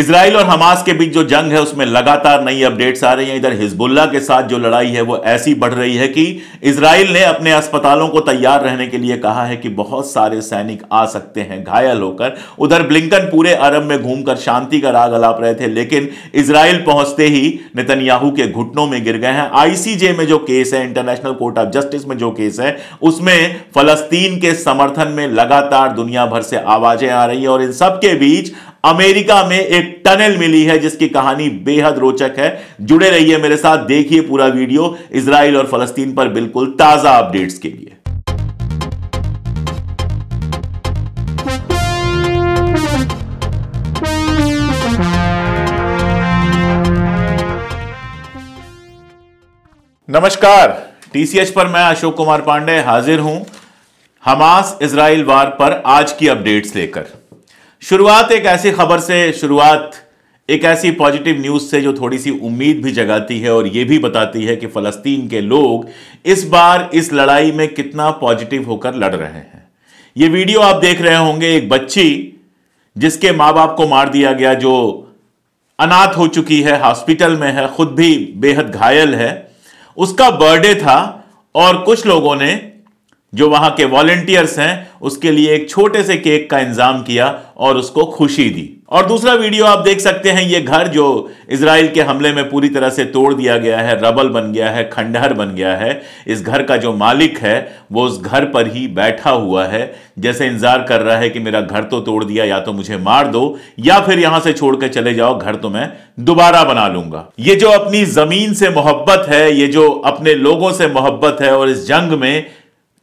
Israel और Hamas के बीच जो जंग है उसमें लगातार नई अपडेट्स आ रही हैं इधर हिजबुल्ला के साथ जो लड़ाई है वो ऐसी बढ़ रही है कि इसराइल ने अपने अस्पतालों को तैयार रहने के लिए कहा है कि बहुत सारे सैनिक आ सकते हैं घायल होकर उधर ब्लिंकन पूरे अरब में घूमकर शांति का राग अलाप रहे थे लेकिन इसराइल पहुंचते ही नितनयाहू के घुटनों में गिर गए हैं आईसीजे में जो केस है इंटरनेशनल कोर्ट ऑफ जस्टिस में जो केस है उसमें फलस्तीन के समर्थन में लगातार दुनिया भर से आवाजें आ रही हैं और इन सबके बीच अमेरिका में एक टनल मिली है जिसकी कहानी बेहद रोचक है जुड़े रहिए मेरे साथ देखिए पूरा वीडियो इसराइल और फलस्तीन पर बिल्कुल ताजा अपडेट्स के लिए नमस्कार टीसीएच पर मैं अशोक कुमार पांडे हाजिर हूं हमास इसराइल वार पर आज की अपडेट्स लेकर शुरुआत एक ऐसी खबर से शुरुआत एक ऐसी पॉजिटिव न्यूज़ से जो थोड़ी सी उम्मीद भी जगाती है और यह भी बताती है कि फ़लस्तीन के लोग इस बार इस लड़ाई में कितना पॉजिटिव होकर लड़ रहे हैं ये वीडियो आप देख रहे होंगे एक बच्ची जिसके माँ बाप को मार दिया गया जो अनाथ हो चुकी है हॉस्पिटल में है खुद भी बेहद घायल है उसका बर्थडे था और कुछ लोगों ने जो वहां के वॉलेंटियर्स हैं उसके लिए एक छोटे से केक का इंतजाम किया और उसको खुशी दी और दूसरा वीडियो आप देख सकते हैं ये घर जो इसराइल के हमले में पूरी तरह से तोड़ दिया गया है रबल बन गया है खंडहर बन गया है इस घर का जो मालिक है वो उस घर पर ही बैठा हुआ है जैसे इंतजार कर रहा है कि मेरा घर तो तोड़ दिया या तो मुझे मार दो या फिर यहां से छोड़ के चले जाओ घर तो मैं दोबारा बना लूंगा ये जो अपनी जमीन से मोहब्बत है ये जो अपने लोगों से मोहब्बत है और इस जंग में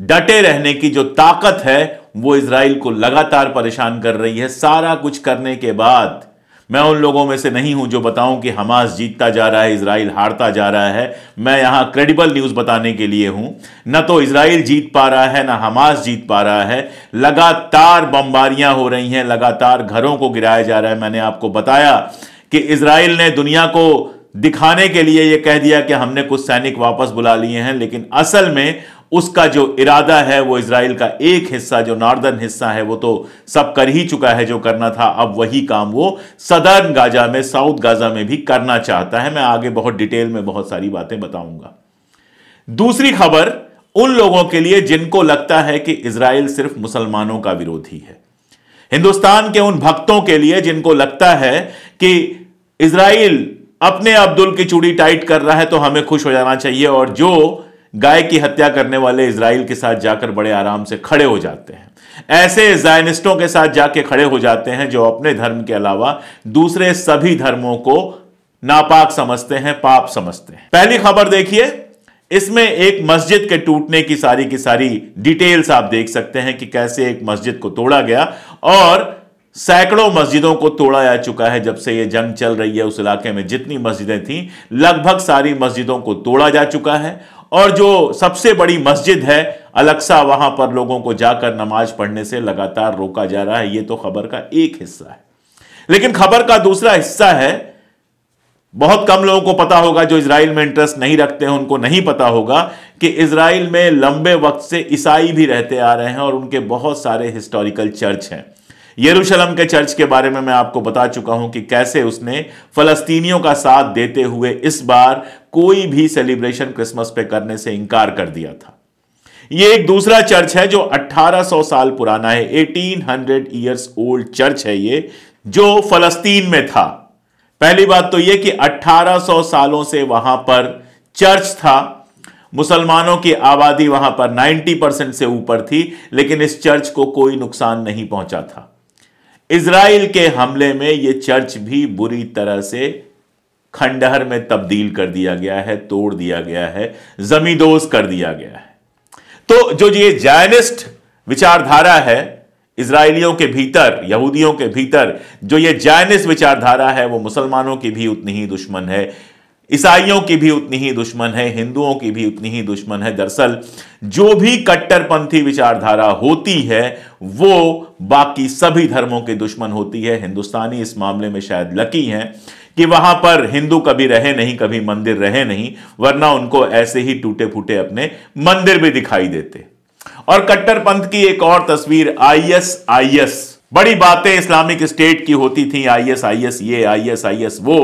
डटे रहने की जो ताकत है वो इसराइल को लगातार परेशान कर रही है सारा कुछ करने के बाद मैं उन लोगों में से नहीं हूं जो बताऊं कि हमास जीतता जा रहा है इसराइल हारता जा रहा है मैं यहां क्रेडिबल न्यूज़ बताने के लिए हूं न तो इसराइल जीत पा रहा है ना हमास जीत पा रहा है लगातार बमबारियां हो रही हैं लगातार घरों को गिराया जा रहा है मैंने आपको बताया कि इसराइल ने दुनिया को दिखाने के लिए यह कह दिया कि हमने कुछ सैनिक वापस बुला लिए हैं लेकिन असल में उसका जो इरादा है वो इसराइल का एक हिस्सा जो नॉर्दर्न हिस्सा है वो तो सब कर ही चुका है जो करना था अब वही काम वो सदर्न गाजा में साउथ गाजा में भी करना चाहता है मैं आगे बहुत डिटेल में बहुत सारी बातें बताऊंगा दूसरी खबर उन लोगों के लिए जिनको लगता है कि इसराइल सिर्फ मुसलमानों का विरोधी है हिंदुस्तान के उन भक्तों के लिए जिनको लगता है कि इसराइल अपने अब्दुल की चूड़ी टाइट कर रहा है तो हमें खुश हो जाना चाहिए और जो गाय की हत्या करने वाले इसराइल के साथ जाकर बड़े आराम से खड़े हो जाते हैं ऐसे जायनिस्टों के साथ जाके खड़े हो जाते हैं जो अपने धर्म के अलावा दूसरे सभी धर्मों को नापाक समझते हैं पाप समझते हैं पहली खबर देखिए इसमें एक मस्जिद के टूटने की सारी की सारी डिटेल्स आप देख सकते हैं कि कैसे एक मस्जिद को तोड़ा गया और सैकड़ों मस्जिदों को तोड़ा जा चुका है जब से यह जंग चल रही है उस इलाके में जितनी मस्जिदें थीं लगभग सारी मस्जिदों को तोड़ा जा चुका है और जो सबसे बड़ी मस्जिद है अलक्सा वहां पर लोगों को जाकर नमाज पढ़ने से लगातार रोका जा रहा है यह तो खबर का एक हिस्सा है लेकिन खबर का दूसरा हिस्सा है बहुत कम लोगों को पता होगा जो इसराइल में इंटरेस्ट नहीं रखते हैं उनको नहीं पता होगा कि इसराइल में लंबे वक्त से ईसाई भी रहते आ रहे हैं और उनके बहुत सारे हिस्टोरिकल चर्च हैं यरूशलम के चर्च के बारे में मैं आपको बता चुका हूं कि कैसे उसने फलस्तीनियों का साथ देते हुए इस बार कोई भी सेलिब्रेशन क्रिसमस पे करने से इंकार कर दिया था यह एक दूसरा चर्च है जो 1800 साल पुराना है 1800 इयर्स ओल्ड चर्च है ये जो फलस्तीन में था पहली बात तो यह कि 1800 सालों से वहां पर चर्च था मुसलमानों की आबादी वहां पर 90 परसेंट से ऊपर थी लेकिन इस चर्च को कोई नुकसान नहीं पहुंचा था इसराइल के हमले में यह चर्च भी बुरी तरह से खंडहर में तब्दील कर दिया गया है तोड़ दिया गया है जमींदोज कर दिया गया है तो जो ये जायनिस्ट विचारधारा है इसराइलियों के भीतर यहूदियों के भीतर जो ये जायनिस्ट विचारधारा है वो मुसलमानों की भी उतनी ही दुश्मन है ईसाइयों की भी उतनी ही दुश्मन है हिंदुओं की भी उतनी ही दुश्मन है दरअसल जो भी कट्टरपंथी विचारधारा होती है वो बाकी सभी धर्मों के दुश्मन होती है हिंदुस्तानी इस मामले में शायद लकी हैं कि वहां पर हिंदू कभी रहे नहीं कभी मंदिर रहे नहीं वरना उनको ऐसे ही टूटे फूटे अपने मंदिर भी दिखाई देते और कट्टरपंथ की एक और तस्वीर एस बड़ी बातें इस्लामिक स्टेट की होती थी एस ये एस वो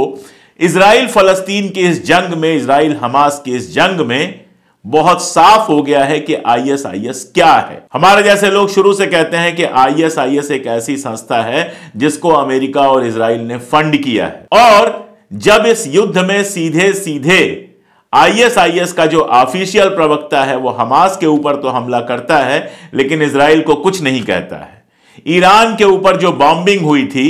इसराइल फलस्तीन की इस जंग में इसराइल हमास की इस जंग में बहुत साफ हो गया है कि आईएसआईएस क्या है हमारे जैसे लोग शुरू से कहते हैं कि आईएसआईएस एक ऐसी संस्था है जिसको अमेरिका और इसराइल ने फंड किया है और जब इस युद्ध में सीधे सीधे आईएसआईएस का जो ऑफिशियल प्रवक्ता है वो हमास के ऊपर तो हमला करता है लेकिन इसराइल को कुछ नहीं कहता है ईरान के ऊपर जो बॉम्बिंग हुई थी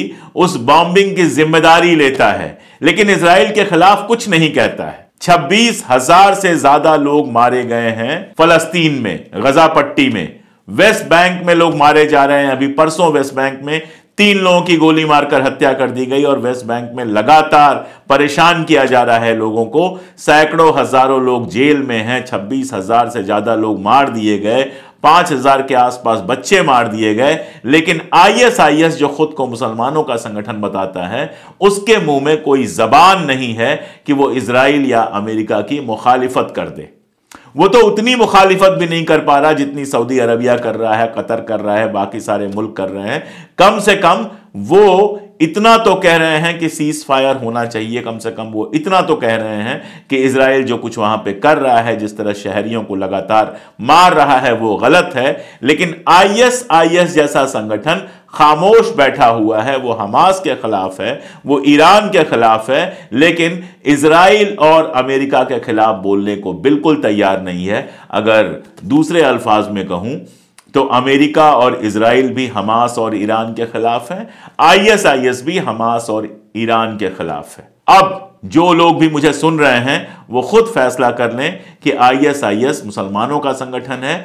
उस बॉम्बिंग की जिम्मेदारी लेता है लेकिन इसराइल के खिलाफ कुछ नहीं कहता है छब्बीस हजार से ज्यादा लोग मारे गए हैं फलस्तीन में गजा पट्टी में वेस्ट बैंक में लोग मारे जा रहे हैं अभी परसों वेस्ट बैंक में तीन लोगों की गोली मारकर हत्या कर दी गई और वेस्ट बैंक में लगातार परेशान किया जा रहा है लोगों को सैकड़ों हजारों लोग जेल में हैं छब्बीस हजार से ज्यादा लोग मार दिए गए पांच हजार के आसपास बच्चे मार दिए गए लेकिन आईएसआईएस जो खुद को मुसलमानों का संगठन बताता है उसके मुंह में कोई जबान नहीं है कि वो इसराइल या अमेरिका की मुखालिफत कर दे वो तो उतनी मुखालिफत भी नहीं कर पा रहा जितनी सऊदी अरबिया कर रहा है कतर कर रहा है बाकी सारे मुल्क कर रहे हैं कम से कम वो इतना तो कह रहे हैं कि सीज फायर होना चाहिए कम से कम वो इतना तो कह रहे हैं कि इसराइल जो कुछ वहां पे कर रहा है जिस तरह शहरियों को लगातार मार रहा है वो गलत है लेकिन आईएसआईएस जैसा संगठन खामोश बैठा हुआ है वो हमास के खिलाफ है वो ईरान के खिलाफ है लेकिन इसराइल और अमेरिका के खिलाफ बोलने को बिल्कुल तैयार नहीं है अगर दूसरे अल्फाज में कहूं तो अमेरिका और इसराइल भी हमास और ईरान के खिलाफ है आईएसआईएस भी हमास और ईरान के खिलाफ है अब जो लोग भी मुझे सुन रहे हैं वो खुद फैसला कर लें कि आईएसआईएस मुसलमानों का संगठन है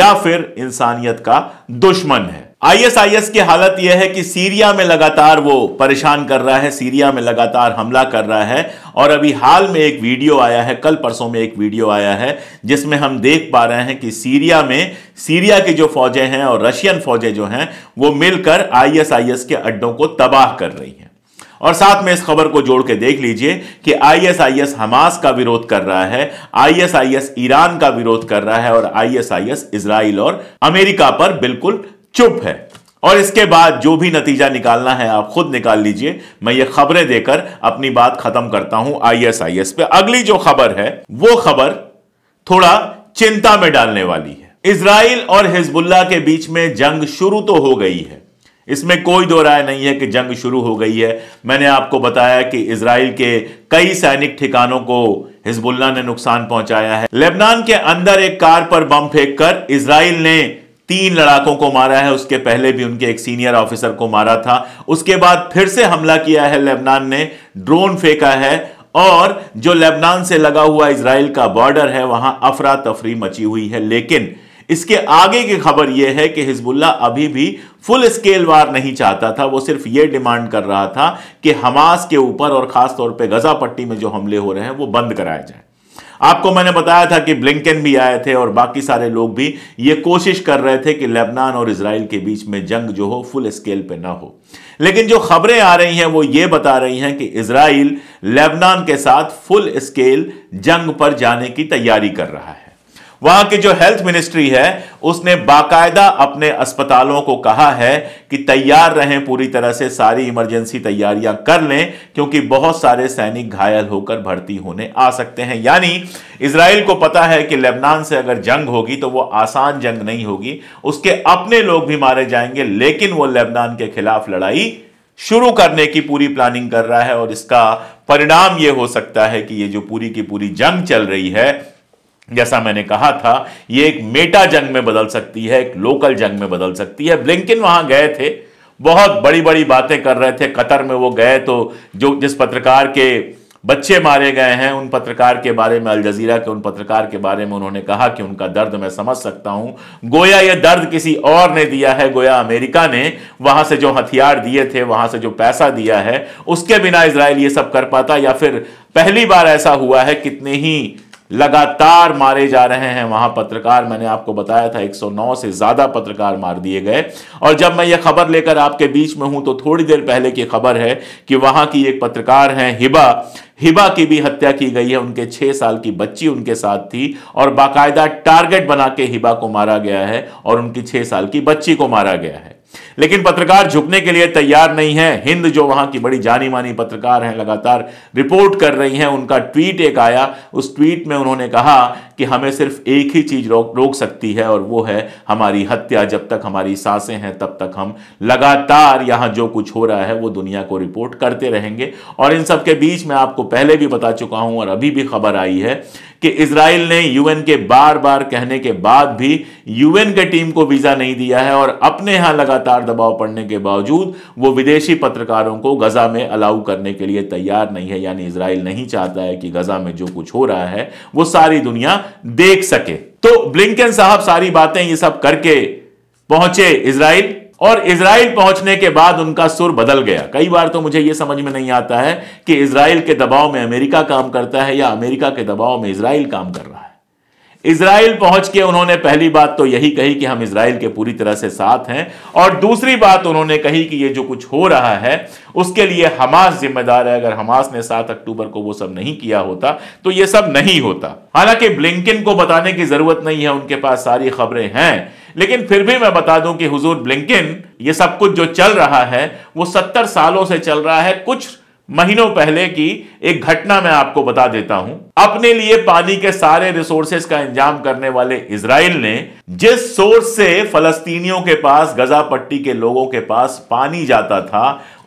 या फिर इंसानियत का दुश्मन है आईएसआईएस की हालत यह है कि सीरिया में लगातार वो परेशान कर रहा है सीरिया में लगातार हमला कर रहा है और अभी हाल में एक वीडियो आया है कल परसों में एक वीडियो आया है जिसमें हम देख पा रहे हैं कि सीरिया में सीरिया की जो फौजें हैं और रशियन फौजें जो हैं वो मिलकर आईएसआईएस के अड्डों को तबाह कर रही हैं और साथ में इस खबर को जोड़ के देख लीजिए कि आईएसआईएस हमास का विरोध कर रहा है आईएसआईएस ईरान का विरोध कर रहा है और आईएसआईएस इसराइल और अमेरिका पर बिल्कुल चुप है और इसके बाद जो भी नतीजा निकालना है आप खुद निकाल लीजिए मैं ये खबरें देकर अपनी बात खत्म करता हूं आईएसआईएस पे अगली जो खबर है वो खबर थोड़ा चिंता में डालने वाली है इसराइल और हिजबुल्ला के बीच में जंग शुरू तो हो गई है इसमें कोई दो राय नहीं है कि जंग शुरू हो गई है मैंने आपको बताया कि इसराइल के कई सैनिक ठिकानों को हिजबुल्ला ने नुकसान पहुंचाया है लेबनान के अंदर एक कार पर बम फेंककर इसराइल ने तीन लड़ाकों को मारा है उसके पहले भी उनके एक सीनियर ऑफिसर को मारा था उसके बाद फिर से हमला किया है लेबनान ने ड्रोन फेंका है और जो लेबनान से लगा हुआ इसराइल का बॉर्डर है वहां अफरा तफरी मची हुई है लेकिन इसके आगे की खबर यह है कि हिजबुल्ला अभी भी फुल स्केल वार नहीं चाहता था वो सिर्फ ये डिमांड कर रहा था कि हमास के ऊपर और खासतौर पर गजा पट्टी में जो हमले हो रहे हैं वो बंद कराए जाए आपको मैंने बताया था कि ब्लिंकन भी आए थे और बाकी सारे लोग भी ये कोशिश कर रहे थे कि लेबनान और इसराइल के बीच में जंग जो हो फुल स्केल पे ना हो लेकिन जो खबरें आ रही हैं वो ये बता रही हैं कि इसराइल लेबनान के साथ फुल स्केल जंग पर जाने की तैयारी कर रहा है वहां की जो हेल्थ मिनिस्ट्री है उसने बाकायदा अपने अस्पतालों को कहा है कि तैयार रहें पूरी तरह से सारी इमरजेंसी तैयारियां कर लें क्योंकि बहुत सारे सैनिक घायल होकर भर्ती होने आ सकते हैं यानी इसराइल को पता है कि लेबनान से अगर जंग होगी तो वो आसान जंग नहीं होगी उसके अपने लोग भी मारे जाएंगे लेकिन वो लेबनान के खिलाफ लड़ाई शुरू करने की पूरी प्लानिंग कर रहा है और इसका परिणाम यह हो सकता है कि ये जो पूरी की पूरी जंग चल रही है जैसा मैंने कहा था ये एक मेटा जंग में बदल सकती है एक लोकल जंग में बदल सकती है ब्लिंकिन वहां गए थे बहुत बड़ी बड़ी बातें कर रहे थे कतर में वो गए तो जो जिस पत्रकार के बच्चे मारे गए हैं उन पत्रकार के बारे में अल जजीरा के उन पत्रकार के बारे में उन्होंने कहा कि उनका दर्द मैं समझ सकता हूं गोया यह दर्द किसी और ने दिया है गोया अमेरिका ने वहां से जो हथियार दिए थे वहां से जो पैसा दिया है उसके बिना इसराइल ये सब कर पाता या फिर पहली बार ऐसा हुआ है कितने ही लगातार मारे जा रहे हैं वहां पत्रकार मैंने आपको बताया था 109 से ज्यादा पत्रकार मार दिए गए और जब मैं यह खबर लेकर आपके बीच में हूं तो थोड़ी देर पहले की खबर है कि वहां की एक पत्रकार हैं हिबा हिबा की भी हत्या की गई है उनके छह साल की बच्ची उनके साथ थी और बाकायदा टारगेट बना के हिबा को मारा गया है और उनकी छह साल की बच्ची को मारा गया है लेकिन पत्रकार झुकने के लिए तैयार नहीं है हिंद जो वहां की बड़ी जानी मानी पत्रकार हैं लगातार रिपोर्ट कर रही हैं उनका ट्वीट एक आया उस ट्वीट में उन्होंने कहा कि हमें सिर्फ एक ही चीज रोक रोक सकती है और वो है हमारी हत्या जब तक हमारी सांसें हैं तब तक हम लगातार यहां जो कुछ हो रहा है वो दुनिया को रिपोर्ट करते रहेंगे और इन सबके बीच में आपको पहले भी बता चुका हूं और अभी भी खबर आई है कि इसराइल ने यूएन के बार बार कहने के बाद भी यूएन के टीम को वीज़ा नहीं दिया है और अपने यहां लगातार दबाव पड़ने के बावजूद वो विदेशी पत्रकारों को गज़ा में अलाउ करने के लिए तैयार नहीं है यानी इसराइल नहीं चाहता है कि गज़ा में जो कुछ हो रहा है वो सारी दुनिया देख सके तो ब्लिंकन साहब सारी बातें ये सब करके पहुंचे इसराइल और इसराइल पहुंचने के बाद उनका सुर बदल गया कई बार तो मुझे यह समझ में नहीं आता है कि इसराइल के दबाव में अमेरिका काम करता है या अमेरिका के दबाव में इसराइल काम कर रहा है इसराइल पहुंच के उन्होंने पहली बात तो यही कही कि हम इसराइल के पूरी तरह से साथ हैं और दूसरी बात उन्होंने कही कि ये जो कुछ हो रहा है उसके लिए हमास जिम्मेदार है अगर हमास ने सात अक्टूबर को वो सब नहीं किया होता तो ये सब नहीं होता हालांकि ब्लिंकिन को बताने की जरूरत नहीं है उनके पास सारी खबरें हैं लेकिन फिर भी मैं बता दूं कि हुजूर ब्लिंकिन ये सब कुछ जो चल रहा है वो सत्तर सालों से चल रहा है कुछ महीनों पहले की एक घटना मैं आपको बता देता हूं अपने लिए पानी के सारे रिसोर्सेस का इंजाम करने वाले इसराइल ने जिस सोर्स से फलस्तीनियों के पास गजा पट्टी के लोगों के पास पानी जाता था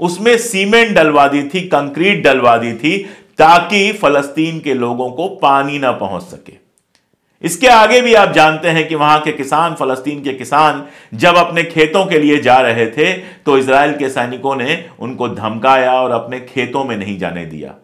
उसमें सीमेंट डलवा दी थी कंक्रीट डलवा दी थी ताकि फलस्तीन के लोगों को पानी ना पहुंच सके इसके आगे भी आप जानते हैं कि वहां के किसान फलस्तीन के किसान जब अपने खेतों के लिए जा रहे थे तो इसराइल के सैनिकों ने उनको धमकाया और अपने खेतों में नहीं जाने दिया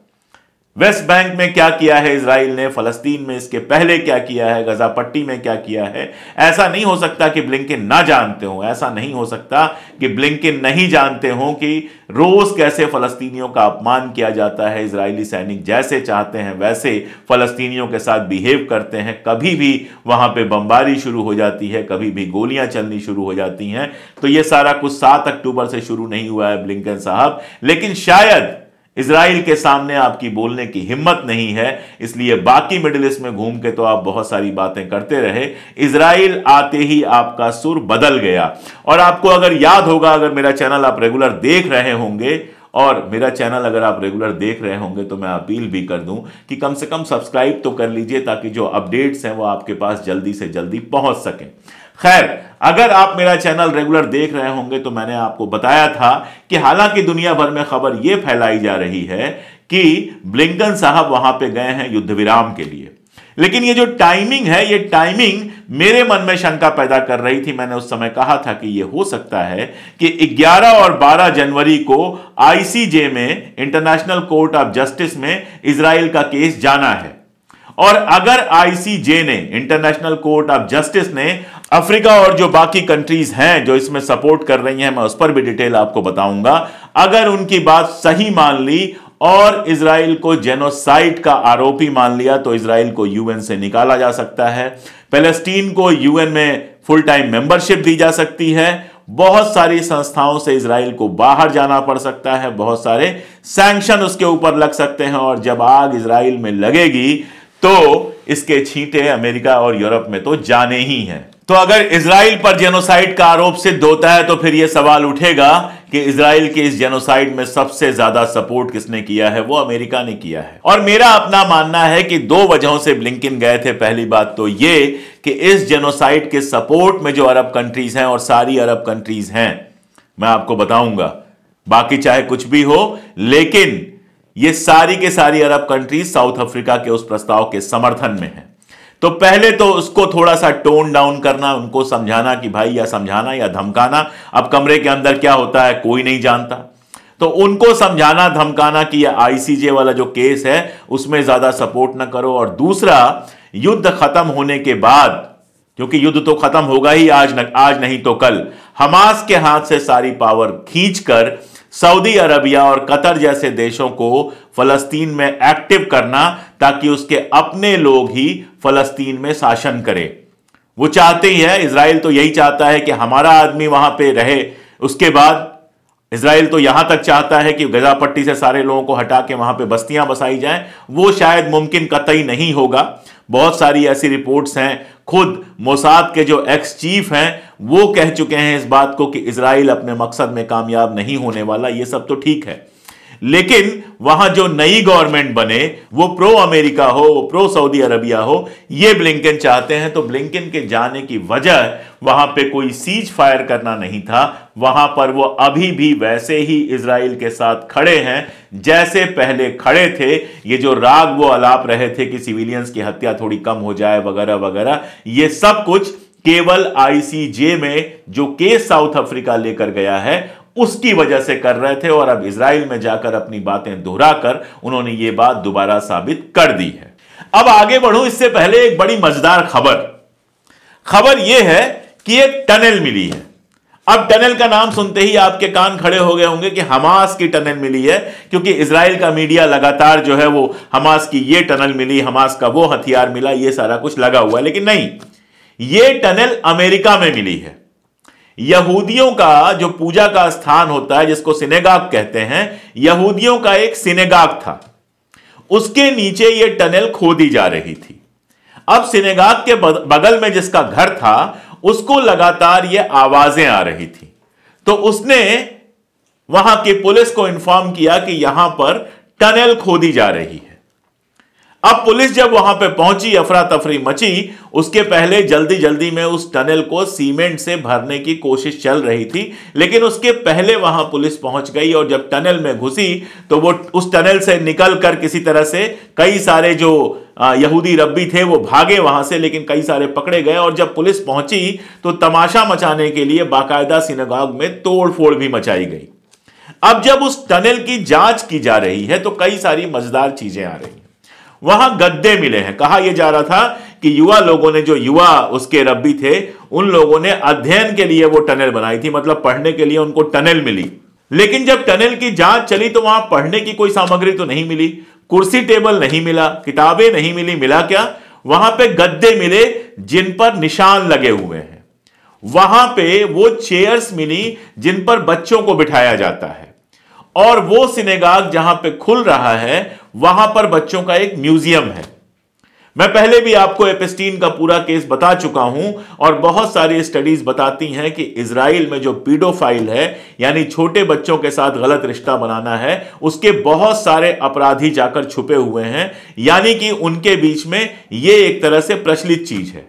वेस्ट बैंक में क्या किया है इसराइल ने फलस्तीन में इसके पहले क्या किया है गज़ापट्टी में क्या किया है ऐसा नहीं हो सकता कि ब्लिंकिन ना जानते हो ऐसा नहीं हो सकता कि ब्लिंकिन नहीं जानते हो कि रोज कैसे फलस्तीनियों का अपमान किया जाता है इसराइली सैनिक जैसे चाहते हैं वैसे फलस्तीनियों के साथ बिहेव करते हैं कभी भी वहां पर बमबारी शुरू हो जाती है कभी भी गोलियां चलनी शुरू हो जाती हैं तो ये सारा कुछ सात अक्टूबर से शुरू नहीं हुआ है ब्लिंकन साहब लेकिन शायद इसराइल के सामने आपकी बोलने की हिम्मत नहीं है इसलिए बाकी मिडिल ईस्ट में घूम के तो आप बहुत सारी बातें करते रहे इसराइल आते ही आपका सुर बदल गया और आपको अगर याद होगा अगर मेरा चैनल आप रेगुलर देख रहे होंगे और मेरा चैनल अगर आप रेगुलर देख रहे होंगे तो मैं अपील भी कर दूं कि कम से कम सब्सक्राइब तो कर लीजिए ताकि जो अपडेट्स हैं वो आपके पास जल्दी से जल्दी पहुंच सकें खैर अगर आप मेरा चैनल रेगुलर देख रहे होंगे तो मैंने आपको बताया था कि हालांकि दुनिया भर में खबर यह फैलाई जा रही है कि ब्लिंकन साहब वहां पे गए हैं युद्ध विराम के लिए लेकिन ये जो टाइमिंग है ये टाइमिंग मेरे मन में शंका पैदा कर रही थी मैंने उस समय कहा था कि ये हो सकता है कि 11 और 12 जनवरी को आईसीजे में इंटरनेशनल कोर्ट ऑफ जस्टिस में इसराइल का केस जाना है और अगर आईसीजे ने इंटरनेशनल कोर्ट ऑफ जस्टिस ने अफ्रीका और जो बाकी कंट्रीज हैं जो इसमें सपोर्ट कर रही हैं मैं उस पर भी डिटेल आपको बताऊंगा अगर उनकी बात सही मान ली और इसराइल को जेनोसाइट का आरोपी मान लिया तो इसराइल को यूएन से निकाला जा सकता है पैलेस्टीन को यूएन में फुल टाइम मेंबरशिप दी जा सकती है बहुत सारी संस्थाओं से इसराइल को बाहर जाना पड़ सकता है बहुत सारे सैंक्शन उसके ऊपर लग सकते हैं और जब आग इसराइल में लगेगी तो इसके छींटे अमेरिका और यूरोप में तो जाने ही हैं तो अगर इसराइल पर जेनोसाइड का आरोप सिद्ध होता है तो फिर यह सवाल उठेगा कि इसराइल के इस जेनोसाइड में सबसे ज्यादा सपोर्ट किसने किया है वो अमेरिका ने किया है और मेरा अपना मानना है कि दो वजहों से ब्लिंकिन गए थे पहली बात तो ये कि इस जेनोसाइड के सपोर्ट में जो अरब कंट्रीज हैं और सारी अरब कंट्रीज हैं मैं आपको बताऊंगा बाकी चाहे कुछ भी हो लेकिन ये सारी के सारी अरब कंट्रीज साउथ अफ्रीका के उस प्रस्ताव के समर्थन में है तो पहले तो उसको थोड़ा सा टोन डाउन करना उनको समझाना कि भाई या समझाना या धमकाना अब कमरे के अंदर क्या होता है कोई नहीं जानता तो उनको समझाना धमकाना कि यह आईसीजे वाला जो केस है उसमें ज्यादा सपोर्ट ना करो और दूसरा युद्ध खत्म होने के बाद क्योंकि युद्ध तो खत्म होगा ही आज न, आज नहीं तो कल हमास के हाथ से सारी पावर खींचकर सऊदी अरबिया और कतर जैसे देशों को फलस्तीन में एक्टिव करना ताकि उसके अपने लोग ही फलस्तीन में शासन करें वो चाहते ही है इसराइल तो यही चाहता है कि हमारा आदमी वहां पे रहे उसके बाद इसराइल तो यहां तक चाहता है कि गजा पट्टी से सारे लोगों को हटा के वहां पे बस्तियां बसाई जाएं वो शायद मुमकिन कतई नहीं होगा बहुत सारी ऐसी रिपोर्ट्स हैं खुद मोसाद के जो एक्स चीफ हैं वो कह चुके हैं इस बात को कि इसराइल अपने मकसद में कामयाब नहीं होने वाला ये सब तो ठीक है लेकिन वहां जो नई गवर्नमेंट बने वो प्रो अमेरिका हो वो प्रो सऊदी अरबिया हो ये ब्लिंकन चाहते हैं तो ब्लिंकन के जाने की वजह वहां पे कोई सीज फायर करना नहीं था वहां पर वो अभी भी वैसे ही इसराइल के साथ खड़े हैं जैसे पहले खड़े थे ये जो राग वो अलाप रहे थे कि सिविलियंस की हत्या थोड़ी कम हो जाए वगैरह वगैरह ये सब कुछ केवल आईसीजे में जो केस साउथ अफ्रीका लेकर गया है उसकी वजह से कर रहे थे और अब इसराइल में जाकर अपनी बातें दोहराकर उन्होंने ये बात दोबारा साबित कर दी है अब आगे बढ़ू इससे पहले एक बड़ी मजेदार खबर खबर यह है कि एक टनल मिली है अब टनल का नाम सुनते ही आपके कान खड़े हो गए होंगे कि हमास की टनल मिली है क्योंकि इसराइल का मीडिया लगातार जो है वो हमास की ये टनल मिली हमास का वो हथियार मिला ये सारा कुछ लगा हुआ है लेकिन नहीं ये टनल अमेरिका में मिली है यहूदियों का जो पूजा का स्थान होता है जिसको सिनेगाग कहते हैं यहूदियों का एक सिनेगाग था उसके नीचे यह टनल खोदी जा रही थी अब सिनेगाग के बगल में जिसका घर था उसको लगातार ये आवाजें आ रही थी तो उसने वहां की पुलिस को इन्फॉर्म किया कि यहां पर टनल खोदी जा रही है अब पुलिस जब वहां पे पहुंची अफरा तफरी मची उसके पहले जल्दी जल्दी में उस टनल को सीमेंट से भरने की कोशिश चल रही थी लेकिन उसके पहले वहां पुलिस पहुंच गई और जब टनल में घुसी तो वो उस टनल से निकल कर किसी तरह से कई सारे जो यहूदी रब्बी थे वो भागे वहां से लेकिन कई सारे पकड़े गए और जब पुलिस पहुंची तो तमाशा मचाने के लिए बाकायदा सिनेगाग में तोड़फोड़ भी मचाई गई अब जब उस टनल की जांच की जा रही है तो कई सारी मजेदार चीजें आ रही हैं वहां गद्दे मिले हैं कहा यह जा रहा था कि युवा लोगों ने जो युवा उसके रब्बी थे उन लोगों ने अध्ययन के लिए वो टनल बनाई थी मतलब पढ़ने के लिए उनको टनल मिली लेकिन जब टनल की जांच चली तो वहां पढ़ने की कोई सामग्री तो नहीं मिली कुर्सी टेबल नहीं मिला किताबें नहीं मिली मिला क्या वहां पे गद्दे मिले जिन पर निशान लगे हुए हैं वहां पे वो चेयर्स मिली जिन पर बच्चों को बिठाया जाता है और वो सिनेगाग जहां पे खुल रहा है वहां पर बच्चों का एक म्यूजियम है मैं पहले भी आपको एपेस्टीन का पूरा केस बता चुका हूं और बहुत सारी स्टडीज बताती हैं कि इसराइल में जो पीडोफाइल है यानी छोटे बच्चों के साथ गलत रिश्ता बनाना है उसके बहुत सारे अपराधी जाकर छुपे हुए हैं यानी कि उनके बीच में ये एक तरह से प्रचलित चीज है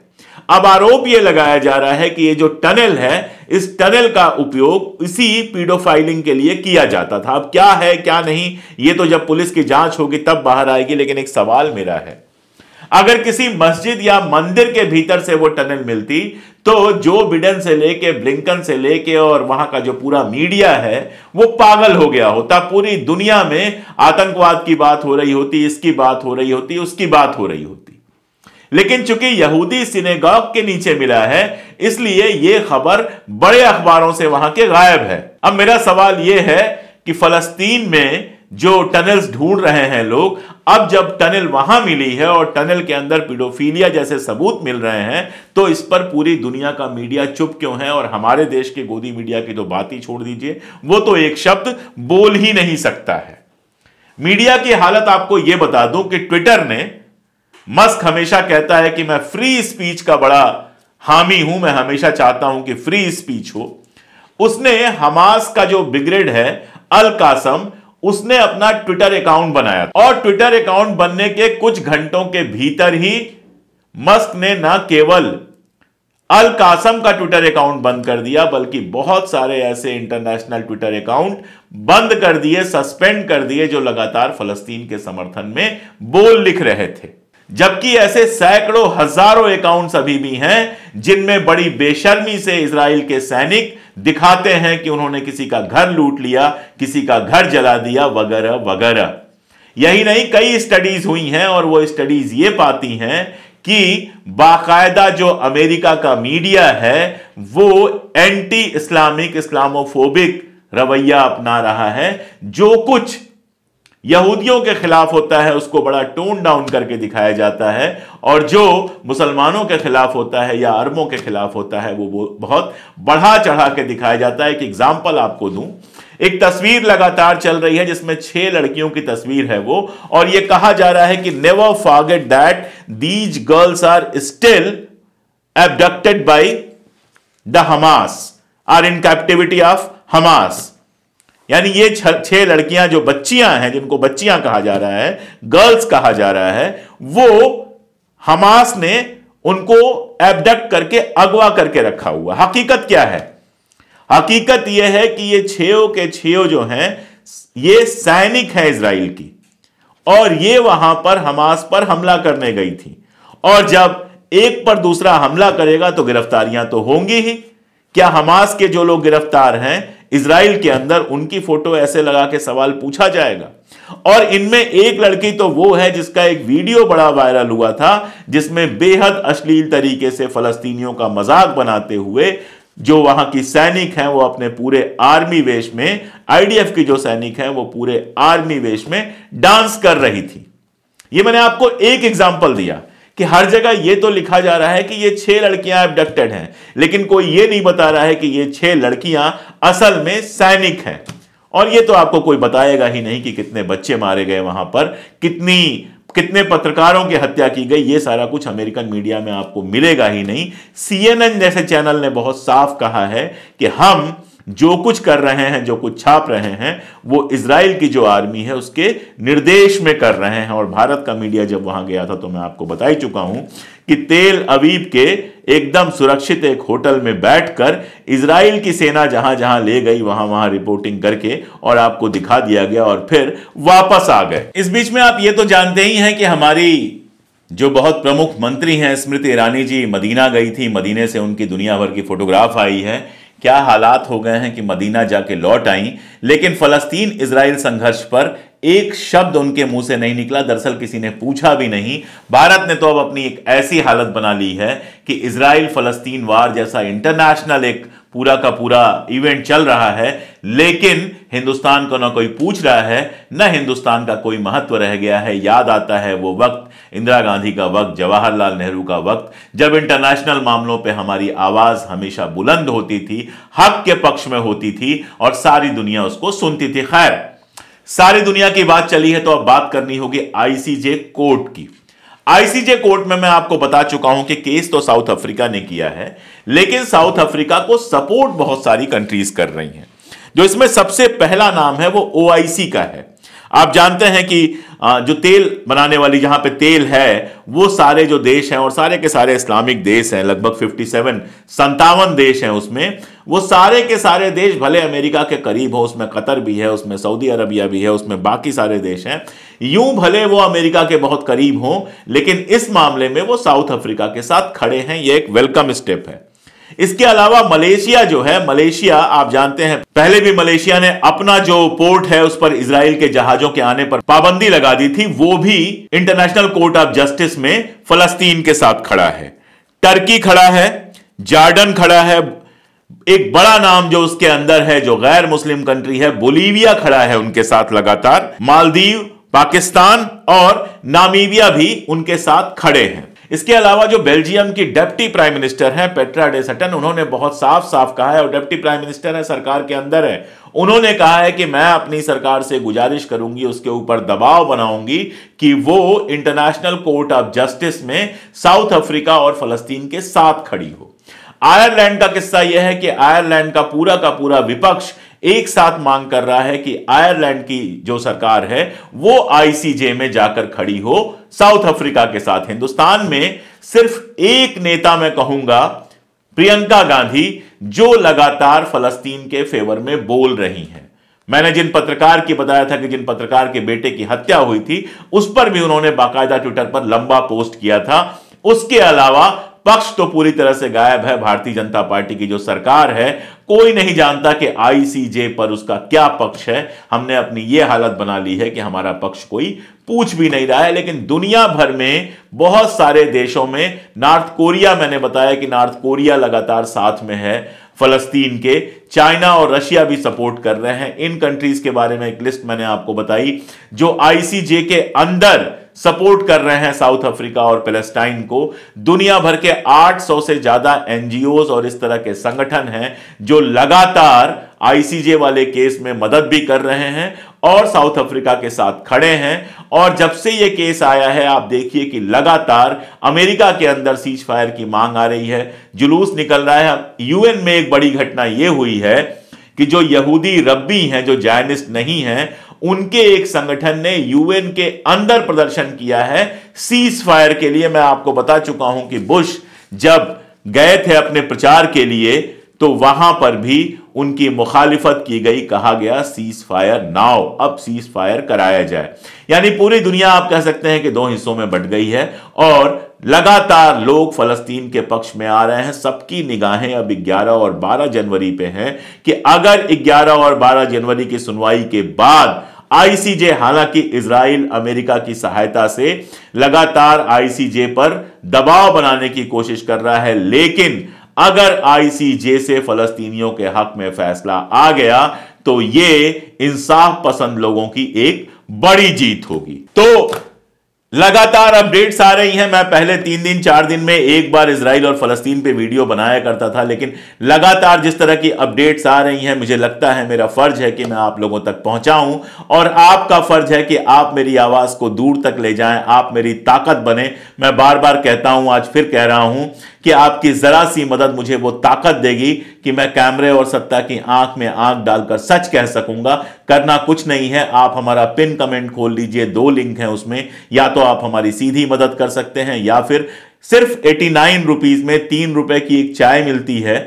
अब आरोप यह लगाया जा रहा है कि ये जो टनल है इस टनल का उपयोग इसी पीडोफाइलिंग के लिए किया जाता था अब क्या है क्या नहीं ये तो जब पुलिस की जांच होगी तब बाहर आएगी लेकिन एक सवाल मेरा है अगर किसी मस्जिद या मंदिर के भीतर से वो टनल मिलती तो जो बिडन से लेके ब्लिंकन से लेके और वहां का जो पूरा मीडिया है वो पागल हो गया होता पूरी दुनिया में आतंकवाद की बात हो रही होती इसकी बात हो रही होती उसकी बात हो रही होती लेकिन चूंकि यहूदी सिनेगॉग के नीचे मिला है इसलिए यह खबर बड़े अखबारों से वहां के गायब है अब मेरा सवाल यह है कि फलस्तीन में जो टनल्स ढूंढ रहे हैं लोग अब जब टनल वहां मिली है और टनल के अंदर पीडोफीलिया जैसे सबूत मिल रहे हैं तो इस पर पूरी दुनिया का मीडिया चुप क्यों है और हमारे देश के गोदी मीडिया की तो बात ही छोड़ दीजिए वो तो एक शब्द बोल ही नहीं सकता है मीडिया की हालत आपको यह बता दूं कि ट्विटर ने मस्क हमेशा कहता है कि मैं फ्री स्पीच का बड़ा हामी हूं मैं हमेशा चाहता हूं कि फ्री स्पीच हो उसने हमास का जो ब्रिगेड है अल कासम उसने अपना ट्विटर अकाउंट बनाया और ट्विटर अकाउंट बनने के कुछ घंटों के भीतर ही मस्क ने न केवल अल कासम का ट्विटर अकाउंट बंद कर दिया बल्कि बहुत सारे ऐसे इंटरनेशनल ट्विटर अकाउंट बंद कर दिए सस्पेंड कर दिए जो लगातार फलस्तीन के समर्थन में बोल लिख रहे थे जबकि ऐसे सैकड़ों हजारों अकाउंट्स अभी भी हैं जिनमें बड़ी बेशर्मी से इसराइल के सैनिक दिखाते हैं कि उन्होंने किसी का घर लूट लिया किसी का घर जला दिया वगैरह वगैरह यही नहीं कई स्टडीज हुई हैं और वो स्टडीज ये पाती हैं कि बाकायदा जो अमेरिका का मीडिया है वो एंटी इस्लामिक इस्लामोफोबिक रवैया अपना रहा है जो कुछ यहूदियों के खिलाफ होता है उसको बड़ा टोन डाउन करके दिखाया जाता है और जो मुसलमानों के खिलाफ होता है या अरबों के खिलाफ होता है वो बहुत बढ़ा चढ़ा के दिखाया जाता है एक एग्जाम्पल आपको दूं एक तस्वीर लगातार चल रही है जिसमें छह लड़कियों की तस्वीर है वो और ये कहा जा रहा है कि never forget that these girls are still abducted by the Hamas are in captivity of Hamas यानी ये छह लड़कियां जो बच्चियां हैं जिनको बच्चियां कहा जा रहा है गर्ल्स कहा जा रहा है वो हमास ने उनको एबडक्ट करके अगवा करके रखा हुआ हकीकत क्या है हकीकत यह है कि ये छेओ के छेओ जो हैं ये सैनिक हैं इसराइल की और ये वहां पर हमास पर हमला करने गई थी और जब एक पर दूसरा हमला करेगा तो गिरफ्तारियां तो होंगी ही क्या हमास के जो लोग गिरफ्तार हैं इसराइल के अंदर उनकी फोटो ऐसे लगा के सवाल पूछा जाएगा और इनमें एक लड़की तो वो है जिसका एक वीडियो बड़ा वायरल हुआ था जिसमें बेहद अश्लील तरीके से फलस्तीनियों का मजाक बनाते हुए जो वहां की सैनिक हैं वो अपने पूरे आर्मी वेश में आईडीएफ की जो सैनिक हैं वो पूरे आर्मी वेश में डांस कर रही थी ये मैंने आपको एक एग्जाम्पल दिया कि हर जगह ये तो लिखा जा रहा है कि ये छह लड़कियां एबडक्टेड हैं लेकिन कोई ये नहीं बता रहा है कि ये छह लड़कियां असल में सैनिक हैं और ये तो आपको कोई बताएगा ही नहीं कि कितने बच्चे मारे गए वहां पर कितनी कितने पत्रकारों की हत्या की गई ये सारा कुछ अमेरिकन मीडिया में आपको मिलेगा ही नहीं सीएनएन जैसे चैनल ने बहुत साफ कहा है कि हम जो कुछ कर रहे हैं जो कुछ छाप रहे हैं वो इसराइल की जो आर्मी है उसके निर्देश में कर रहे हैं और भारत का मीडिया जब वहां गया था तो मैं आपको बता ही चुका हूं कि तेल अबीब के एकदम सुरक्षित एक होटल में बैठकर इसराइल की सेना जहां जहां ले गई वहां वहां रिपोर्टिंग करके और आपको दिखा दिया गया और फिर वापस आ गए इस बीच में आप ये तो जानते ही हैं कि हमारी जो बहुत प्रमुख मंत्री हैं स्मृति ईरानी जी मदीना गई थी मदीने से उनकी दुनिया भर की फोटोग्राफ आई है क्या हालात हो गए हैं कि मदीना जाके लौट आई लेकिन फलस्तीन इसराइल संघर्ष पर एक शब्द उनके मुंह से नहीं निकला दरअसल किसी ने पूछा भी नहीं भारत ने तो अब अपनी एक ऐसी हालत बना ली है कि इसराइल फलस्तीन वार जैसा इंटरनेशनल एक पूरा का पूरा इवेंट चल रहा है लेकिन हिंदुस्तान को ना कोई पूछ रहा है न हिंदुस्तान का कोई महत्व रह गया है याद आता है वो वक्त इंदिरा गांधी का वक्त जवाहरलाल नेहरू का वक्त जब इंटरनेशनल मामलों पे हमारी आवाज हमेशा बुलंद होती थी हक के पक्ष में होती थी और सारी दुनिया उसको सुनती थी खैर सारी दुनिया की बात चली है तो अब बात करनी होगी आईसीजे कोर्ट की आईसीजे कोर्ट में मैं आपको बता चुका हूं कि केस तो साउथ अफ्रीका ने किया है लेकिन साउथ अफ्रीका को सपोर्ट बहुत सारी कंट्रीज कर रही हैं जो इसमें सबसे पहला नाम है वो ओआईसी का है आप जानते हैं कि जो तेल बनाने वाली जहां पे तेल है वो सारे जो देश हैं और सारे के सारे इस्लामिक देश हैं लगभग 57 सेवन संतावन देश हैं उसमें वो सारे के सारे देश भले अमेरिका के करीब हो उसमें कतर भी है उसमें सऊदी अरबिया भी है उसमें बाकी सारे देश हैं यूं भले वो अमेरिका के बहुत करीब हों लेकिन इस मामले में वो साउथ अफ्रीका के साथ खड़े हैं ये एक वेलकम स्टेप है इसके अलावा मलेशिया जो है मलेशिया आप जानते हैं पहले भी मलेशिया ने अपना जो पोर्ट है उस पर इसराइल के जहाजों के आने पर पाबंदी लगा दी थी वो भी इंटरनेशनल कोर्ट ऑफ जस्टिस में फलस्तीन के साथ खड़ा है टर्की खड़ा है जार्डन खड़ा है एक बड़ा नाम जो उसके अंदर है जो गैर मुस्लिम कंट्री है बोलीविया खड़ा है उनके साथ लगातार मालदीव पाकिस्तान और नामीबिया भी उनके साथ खड़े हैं इसके अलावा जो बेल्जियम की डेप्टी प्राइम मिनिस्टर हैं पेट्रा डेसटन उन्होंने बहुत साफ साफ कहा है और डेप्टी प्राइम मिनिस्टर है सरकार के अंदर है उन्होंने कहा है कि मैं अपनी सरकार से गुजारिश करूंगी उसके ऊपर दबाव बनाऊंगी कि वो इंटरनेशनल कोर्ट ऑफ जस्टिस में साउथ अफ्रीका और फलस्तीन के साथ खड़ी हो आयरलैंड का किस्सा यह है कि आयरलैंड का पूरा का पूरा विपक्ष एक साथ मांग कर रहा है कि आयरलैंड की जो सरकार है वो आईसीजे में जाकर खड़ी हो साउथ अफ्रीका के साथ हिंदुस्तान में सिर्फ एक नेता मैं कहूंगा प्रियंका गांधी जो लगातार फलस्तीन के फेवर में बोल रही हैं मैंने जिन पत्रकार की बताया था कि जिन पत्रकार के बेटे की हत्या हुई थी उस पर भी उन्होंने बाकायदा ट्विटर पर लंबा पोस्ट किया था उसके अलावा पक्ष तो पूरी तरह से गायब है भारतीय जनता पार्टी की जो सरकार है कोई नहीं जानता कि आईसीजे पर उसका क्या पक्ष है हमने अपनी यह हालत बना ली है कि हमारा पक्ष कोई पूछ भी नहीं रहा है लेकिन दुनिया भर में बहुत सारे देशों में नॉर्थ कोरिया मैंने बताया कि नॉर्थ कोरिया लगातार साथ में है फलस्तीन के चाइना और रशिया भी सपोर्ट कर रहे हैं इन कंट्रीज के बारे में एक लिस्ट मैंने आपको बताई जो आईसीजे के अंदर सपोर्ट कर रहे हैं साउथ अफ्रीका और पैलेस्टाइन को दुनिया भर के 800 से ज्यादा एनजीओ और इस तरह के संगठन हैं जो लगातार आईसीजे वाले केस में मदद भी कर रहे हैं और साउथ अफ्रीका के साथ खड़े हैं और जब से ये केस आया है आप देखिए कि लगातार अमेरिका के अंदर सीज फायर की मांग आ रही है जुलूस निकल रहा है यूएन में एक बड़ी घटना ये हुई है कि जो यहूदी रब्बी हैं जो जायनिस्ट नहीं हैं उनके एक संगठन ने यूएन के अंदर प्रदर्शन किया है सीज फायर के लिए मैं आपको बता चुका हूं कि बुश जब गए थे अपने प्रचार के लिए तो वहां पर भी उनकी मुखालिफत की गई कहा गया सीज फायर नाव अब सीज फायर कराया जाए यानी पूरी दुनिया आप कह सकते हैं कि दो हिस्सों में बट गई है और लगातार लोग फलस्तीन के पक्ष में आ रहे हैं सबकी निगाहें अब 11 और 12 जनवरी पे हैं कि अगर 11 और 12 जनवरी की सुनवाई के बाद आईसीजे हालांकि इसराइल अमेरिका की सहायता से लगातार आईसीजे पर दबाव बनाने की कोशिश कर रहा है लेकिन अगर आईसीजे से फलस्तीनियों के हक में फैसला आ गया तो ये इंसाफ पसंद लोगों की एक बड़ी जीत होगी तो लगातार अपडेट्स आ रही हैं मैं पहले तीन दिन चार दिन में एक बार इसराइल और फलस्तीन पे वीडियो बनाया करता था लेकिन लगातार जिस तरह की अपडेट्स आ रही हैं मुझे लगता है मेरा फर्ज है कि मैं आप लोगों तक पहुंचाऊं और आपका फर्ज है कि आप मेरी आवाज को दूर तक ले जाएं आप मेरी ताकत बने मैं बार बार कहता हूं आज फिर कह रहा हूं कि आपकी ज़रा सी मदद मुझे वो ताकत देगी कि मैं कैमरे और सत्ता की आंख में आंख डालकर सच कह सकूंगा करना कुछ नहीं है आप हमारा पिन कमेंट खोल लीजिए दो लिंक है उसमें या तो आप हमारी सीधी मदद कर सकते हैं या फिर सिर्फ एटी नाइन रुपीज में तीन रुपए की एक चाय मिलती है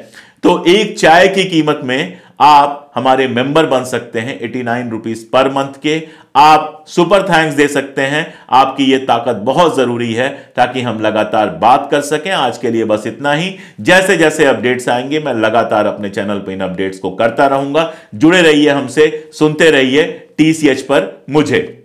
तो एक चाय की कीमत में आप हमारे मेंबर बन सकते हैं eighty nine rupees per month के आप सुपर थैंक्स दे सकते हैं आपकी ये ताकत बहुत ज़रूरी है ताकि हम लगातार बात कर सकें आज के लिए बस इतना ही जैसे जैसे अपडेट्स आएंगे मैं लगातार अपने चैनल पर इन अपडेट्स को करता रहूंगा जुड़े रहिए हमसे सुनते रहिए टी पर मुझे